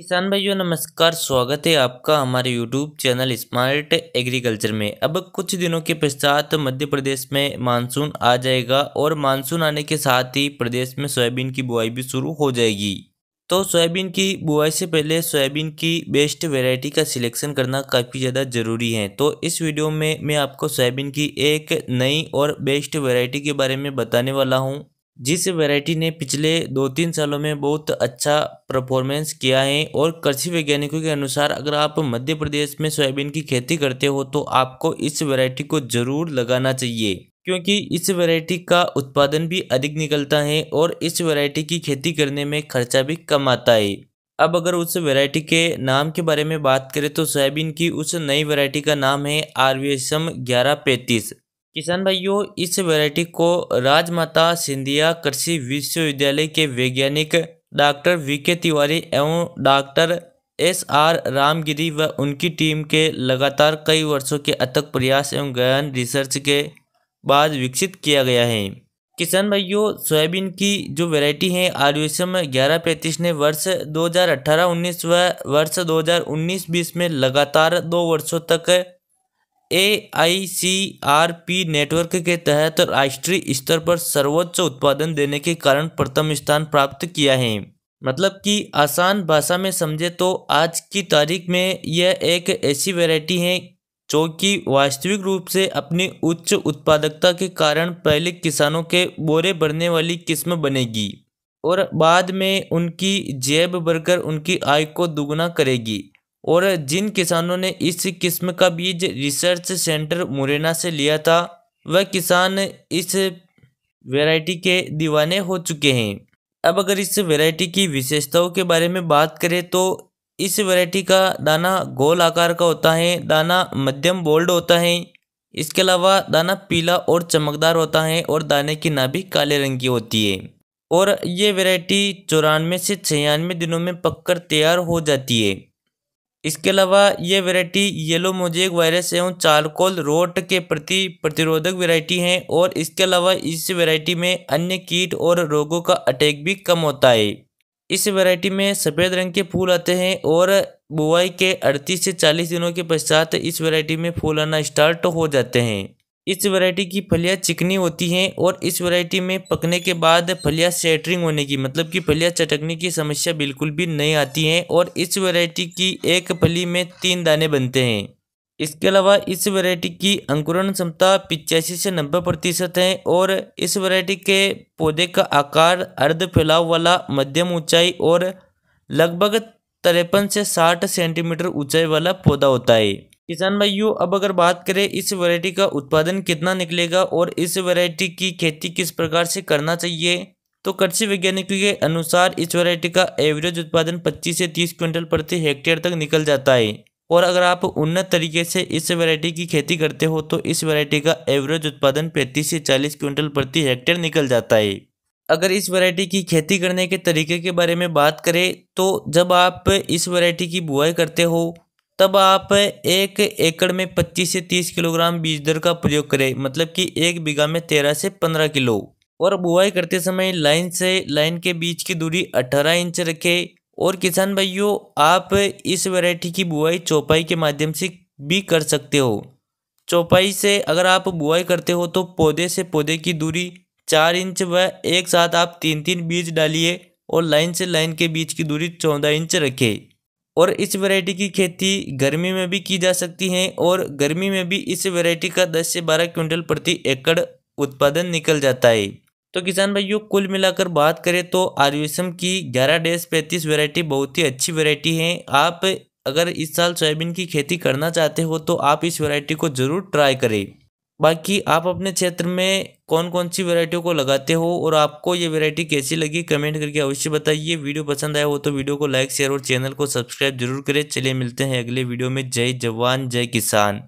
किसान भाइयों नमस्कार स्वागत है आपका हमारे यूट्यूब चैनल स्मार्ट एग्रीकल्चर में अब कुछ दिनों के पश्चात मध्य प्रदेश में मानसून आ जाएगा और मानसून आने के साथ ही प्रदेश में सोयाबीन की बुआई भी शुरू हो जाएगी तो सोयाबीन की बुआई से पहले सोयाबीन की बेस्ट वैरायटी का सिलेक्शन करना काफ़ी ज़्यादा ज़रूरी है तो इस वीडियो में मैं आपको सोयाबीन की एक नई और बेस्ट वेराइटी के बारे में बताने वाला हूँ जिस वैरायटी ने पिछले दो तीन सालों में बहुत अच्छा परफॉर्मेंस किया है और कृषि वैज्ञानिकों के अनुसार अगर आप मध्य प्रदेश में सोयाबीन की खेती करते हो तो आपको इस वैरायटी को ज़रूर लगाना चाहिए क्योंकि इस वैरायटी का उत्पादन भी अधिक निकलता है और इस वैरायटी की खेती करने में खर्चा भी कम आता है अब अगर उस वैरायटी के नाम के बारे में बात करें तो सोयाबीन की उस नई वैरायटी का नाम है आर वी एस एम ग्यारह पैंतीस किसान भाइयों इस वैरायटी को राजमाता सिंधिया कृषि विश्वविद्यालय के वैज्ञानिक डॉक्टर वीके तिवारी एवं डॉक्टर एस आर रामगिरी व उनकी टीम के लगातार कई वर्षों के अथक प्रयास एवं गहन रिसर्च के बाद विकसित किया गया है किसान भाइयों सोयाबीन की जो वैरायटी है आर यू ग्यारह पैंतीस ने वर्ष 2018-19 व वर्ष 2019-20 में लगातार दो वर्षों तक A I C R P network के तहत राष्ट्रीय स्तर पर सर्वोच्च उत्पादन देने के कारण प्रथम स्थान प्राप्त किया है मतलब कि आसान भाषा में समझे तो आज की तारीख में यह एक ऐसी वैरायटी है जो कि वास्तविक रूप से अपनी उच्च उत्पादकता के कारण पहले किसानों के बोरे भरने वाली किस्म बनेगी और बाद में उनकी जेब भरकर उनकी आय को दुगुना करेगी और जिन किसानों ने इस किस्म का बीज रिसर्च सेंटर मुरैना से लिया था वह किसान इस वैरायटी के दीवाने हो चुके हैं अब अगर इस वैरायटी की विशेषताओं के बारे में बात करें तो इस वैरायटी का दाना गोल आकार का होता है दाना मध्यम बोल्ड होता है इसके अलावा दाना पीला और चमकदार होता है और दाने की भी काले रंग की होती है और ये वैरायटी चौरानवे से छियानवे दिनों में पककर तैयार हो जाती है इसके अलावा ये वैरायटी येलो मोजेक वायरस एवं चारकोल रोट के प्रति प्रतिरोधक वैरायटी है और इसके अलावा इस वैरायटी में अन्य कीट और रोगों का अटैक भी कम होता है इस वैरायटी में सफ़ेद रंग के फूल आते हैं और बुआई के 38 से 40 दिनों के पश्चात इस वैरायटी में फूल आना स्टार्ट हो जाते हैं इस वैरायटी की फलियाँ चिकनी होती हैं और इस वैरायटी में पकने के बाद फलियाँ सेटरिंग होने की मतलब कि फलियाँ चटकने की समस्या बिल्कुल भी नहीं आती हैं और इस वैरायटी की एक फली में तीन दाने बनते हैं इसके अलावा इस वैरायटी की अंकुरण क्षमता पिचासी से नब्बे प्रतिशत है और इस वैरायटी के पौधे का आकार अर्ध फैलाव वाला मध्यम ऊँचाई और लगभग तिरपन से साठ सेंटीमीटर ऊँचाई वाला पौधा होता है किसान भाइयों अब अगर बात करें इस वैरायटी का उत्पादन कितना निकलेगा और इस वैरायटी की खेती किस प्रकार से करना चाहिए तो कृषि वैज्ञानिकों के अनुसार इस वैरायटी का एवरेज उत्पादन 25 से 30 क्विंटल प्रति हेक्टेयर तक निकल जाता है और अगर आप उन्नत तरीके से इस वैरायटी की खेती करते हो तो इस वैरायटी का एवरेज उत्पादन पैंतीस से चालीस क्विंटल प्रति हेक्टेयर निकल जाता है अगर इस वैरायटी की खेती करने के तरीके के बारे में बात करें तो जब आप इस वैरायटी की बुआई करते हो तब आप एक एकड़ में 25 से 30 किलोग्राम बीज दर का प्रयोग करें मतलब कि एक बीघा में 13 से 15 किलो और बुआई करते समय लाइन से लाइन के बीच की दूरी 18 इंच रखें और किसान भाइयों आप इस वैरायटी की बुआई चौपाई के माध्यम से भी कर सकते हो चौपाई से अगर आप बुआई करते हो तो पौधे से पौधे की दूरी चार इंच व एक साथ आप तीन तीन बीज डालिए और लाइन से लाइन के बीच की दूरी चौदह इंच रखें और इस वैरायटी की खेती गर्मी में भी की जा सकती है और गर्मी में भी इस वैरायटी का 10 से 12 क्विंटल प्रति एकड़ उत्पादन निकल जाता है तो किसान भाइयों कुल मिलाकर बात करें तो आर्यसम की 11 डेस पैंतीस वैरायटी बहुत ही अच्छी वैरायटी है आप अगर इस साल सोयाबीन की खेती करना चाहते हो तो आप इस वैरायटी को ज़रूर ट्राई करें बाकी आप अपने क्षेत्र में कौन कौन सी वैरायटियों को लगाते हो और आपको ये वैरायटी कैसी लगी कमेंट करके अवश्य बताइए वीडियो पसंद आया हो तो वीडियो को लाइक शेयर और चैनल को सब्सक्राइब जरूर करें चलिए मिलते हैं अगले वीडियो में जय जवान जय किसान